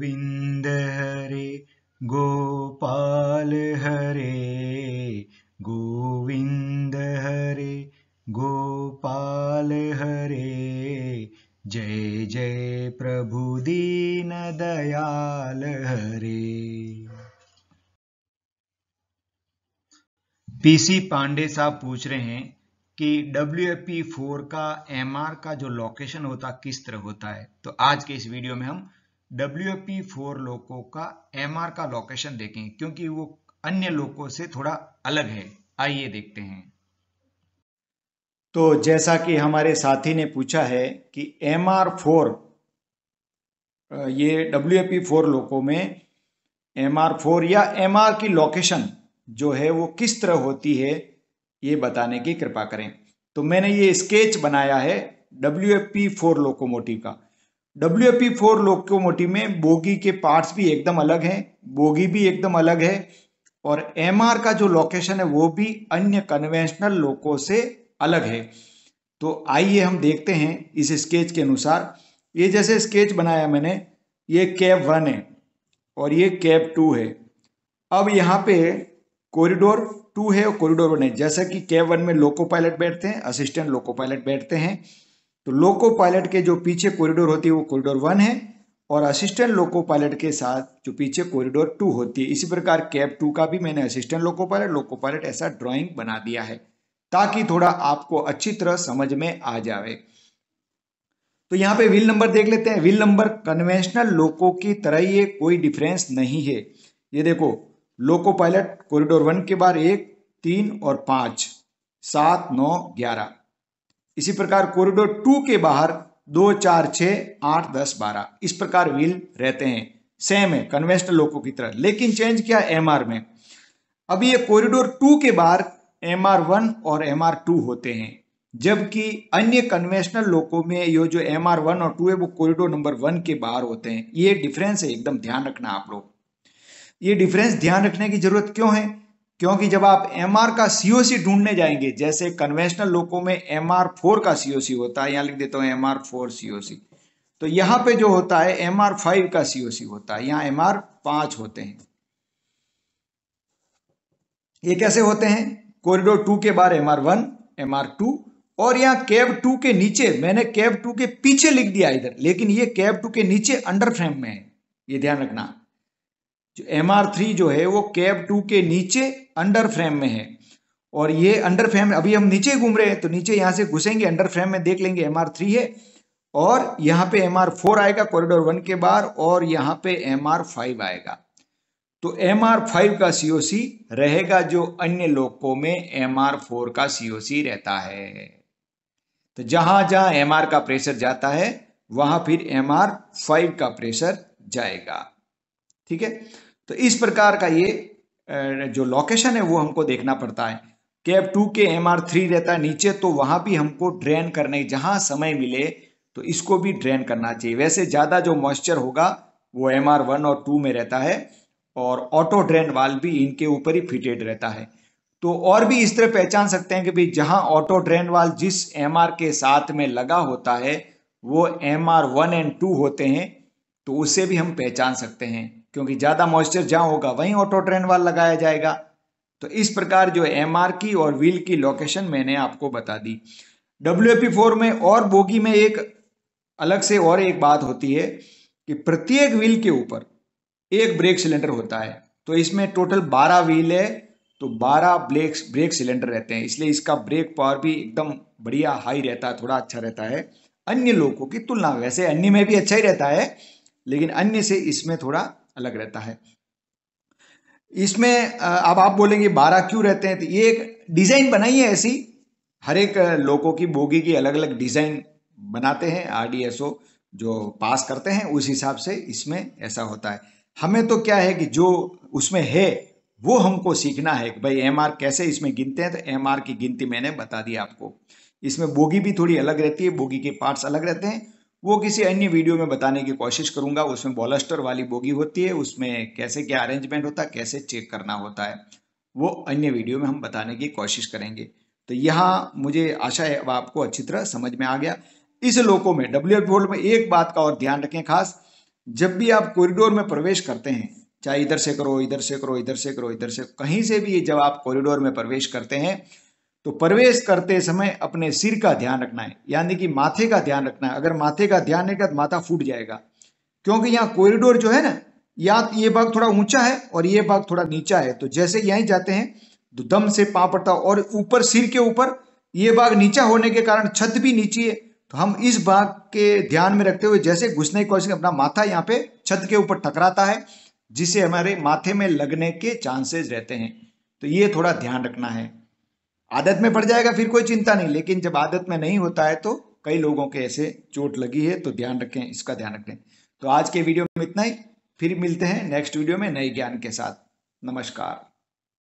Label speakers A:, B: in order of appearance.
A: गोविंद हरे गोपाल हरे गोविंद हरे गोपाल हरे जय जय प्रभु दीन दयाल हरे पीसी पांडे साहब पूछ रहे हैं कि डब्ल्यू एफ पी फोर का एम आर का जो लोकेशन होता किस तरह होता है तो आज के इस वीडियो में हम डब्ल्यू पी फोर लोको का एम आर का लोकेशन देखें क्योंकि वो अन्य लोको से थोड़ा अलग है आइए देखते हैं तो जैसा कि हमारे साथी ने पूछा है कि एम आर फोर ये डब्ल्यू पी फोर लोको में एम आर फोर या एम आर की लोकेशन जो है वो किस तरह होती है ये बताने की कृपा करें तो मैंने ये स्केच बनाया है W F P four locomotive का W F P four locomotive में बोगी के पार्ट्स भी एकदम अलग हैं बोगी भी एकदम अलग है और एम का जो लोकेशन है वो भी अन्य कन्वेंशनल लोको से अलग है तो आइए हम देखते हैं इस स्केच के अनुसार ये जैसे स्केच बनाया मैंने ये कैब वन है और ये कैब टू है अब यहाँ पे कॉरिडोर टू है और कॉरिडोर वन है जैसा कि कैब वन में लोको पायलट बैठते हैं असिस्टेंट लोको पायलट बैठते हैं तो लोको पायलट के जो पीछे कॉरिडोर होती है वो कॉरिडोर वन है और असिस्टेंट लोको पायलट के साथ जो पीछे कॉरिडोर टू होती है इसी प्रकार कैब टू का भी मैंने assistant loco pilot loco pilot ऐसा ड्राइंग बना दिया है ताकि थोड़ा आपको अच्छी तरह समझ में आ जाए तो यहाँ पे व्हील नंबर देख लेते हैं व्हील नंबर कन्वेंशनल लोको की तरह ये कोई डिफरेंस नहीं है ये देखो लोको पायलट कॉरिडोर वन के बाद एक तीन और पांच सात नौ ग्यारह इसी प्रकार कॉरिडोर टू के बाहर दो चार छ आठ दस बारह इस प्रकार व्हील रहते हैं सेम है कन्वेंशनल लोको की तरह लेकिन चेंज किया एम आर में अभी ये कॉरिडोर टू के बाहर एम आर वन और एम आर टू होते हैं जबकि अन्य कन्वेंशनल लोको में ये जो एम आर वन और टू है वो कॉरिडोर नंबर वन के बाहर होते हैं ये डिफरेंस है एकदम ध्यान रखना आप लोग ये डिफरेंस ध्यान रखने की जरूरत क्यों है क्योंकि जब आप एम का सी ढूंढने जाएंगे जैसे कन्वेंशनल लोगों में एम आर फोर का सी होता है यहां लिख देता हूं एम आर फोर सी तो यहां पे जो होता है एम आर फाइव का सी होता है यहाँ एम आर पांच होते हैं ये कैसे होते हैं कॉरिडोर टू के बाद M R one M R two और यहाँ कैब टू के नीचे मैंने कैब टू के पीछे लिख दिया इधर लेकिन ये कैब टू के नीचे अंडर फ्रेम में है ये ध्यान रखना जो एम आर थ्री जो है वो कैब टू के नीचे अंडर फ्रेम में है और ये अंडर फ्रेम अभी हम नीचे घूम रहे हैं तो नीचे यहाँ से घुसेंगे अंडर फ्रेम में देख लेंगे एम आर थ्री है और यहाँ पे एम आर फोर आएगा कॉरिडोर वन के बाहर और यहाँ पे एम आर फाइव आएगा तो एम आर फाइव का सी ओ सी रहेगा जो अन्य लोकों में एम आर फोर का सी ओ सी रहता है तो जहां जहां एम आर का प्रेशर जाता है वहां फिर एम आर फाइव का प्रेशर जाएगा ठीक है तो इस प्रकार का ये जो लोकेशन है वो हमको देखना पड़ता है कैब टू के एम आर थ्री रहता है नीचे तो वहां भी हमको ड्रेन करने जहां समय मिले तो इसको भी ड्रेन करना चाहिए वैसे ज़्यादा जो मॉइस्चर होगा वो एम आर वन और टू में रहता है और ऑटो ड्रेन वाल भी इनके ऊपर ही फिटेड रहता है तो और भी इस तरह पहचान सकते हैं कि भाई जहाँ ऑटो ड्रेन वाल जिस एम आर के साथ में लगा होता है वो M R one and two होते हैं तो उसे भी हम पहचान सकते हैं क्योंकि ज़्यादा मॉइस्चर जहां होगा वहीं ऑटो ट्रेन वाल लगाया जाएगा तो इस प्रकार जो एम की और व्हील की लोकेशन मैंने आपको बता दी डब्ल्यू फोर में और बोगी में एक अलग से और एक बात होती है कि प्रत्येक व्हील के ऊपर एक ब्रेक सिलेंडर होता है तो इसमें टोटल 12 व्हील है तो 12 ब्रेक ब्रेक सिलेंडर रहते हैं इसलिए इसका ब्रेक पावर भी एकदम बढ़िया हाई रहता है थोड़ा अच्छा रहता है अन्य लोगों की तुलना वैसे अन्य में भी अच्छा ही रहता है लेकिन अन्य से इसमें थोड़ा अलग रहता है इसमें अब आप बोलेंगे बारह क्यों रहते हैं तो ये एक डिज़ाइन बनाई है ऐसी हर एक लोगों की बोगी की अलग अलग डिज़ाइन बनाते हैं आरडीएसओ जो पास करते हैं उस हिसाब से इसमें ऐसा होता है हमें तो क्या है कि जो उसमें है वो हमको सीखना है कि भाई एम कैसे इसमें गिनते हैं तो एम की गिनती मैंने बता दी आपको इसमें बोगी भी थोड़ी अलग रहती है बोगी के पार्ट्स अलग रहते हैं वो किसी अन्य वीडियो में बताने की कोशिश करूंगा उसमें बॉलस्टर वाली बोगी होती है उसमें कैसे क्या अरेंजमेंट होता है कैसे चेक करना होता है वो अन्य वीडियो में हम बताने की कोशिश करेंगे तो यहाँ मुझे आशा है अब आपको अच्छी तरह समझ में आ गया इस लोको में डब्ल्यू होल्ड में एक बात का और ध्यान रखें खास जब भी आप कॉरिडोर में प्रवेश करते हैं चाहे इधर से करो इधर से करो इधर से करो इधर से कहीं से भी जब आप कॉरिडोर में प्रवेश करते हैं तो प्रवेश करते समय अपने सिर का ध्यान रखना है यानी कि माथे का ध्यान रखना है अगर माथे का ध्यान नहीं तो माथा फूट जाएगा क्योंकि यहाँ कॉरिडोर जो है ना या तो ये भाग थोड़ा ऊंचा है और ये भाग थोड़ा नीचा है तो जैसे यहीं जाते हैं तो दम से पा पड़ता और ऊपर सिर के ऊपर ये भाग नीचा होने के कारण छत भी नीची है तो हम इस भाग के ध्यान में रखते हुए जैसे घुसने की कोशिश अपना माथा यहाँ पे छत के ऊपर टकराता है जिसे हमारे माथे में लगने के चांसेस रहते हैं तो ये थोड़ा ध्यान रखना है आदत में पड़ जाएगा फिर कोई चिंता नहीं लेकिन जब आदत में नहीं होता है तो कई लोगों के ऐसे चोट लगी है तो ध्यान रखें इसका ध्यान रखें तो आज के वीडियो में इतना ही फिर मिलते हैं नेक्स्ट वीडियो में नए ज्ञान के साथ नमस्कार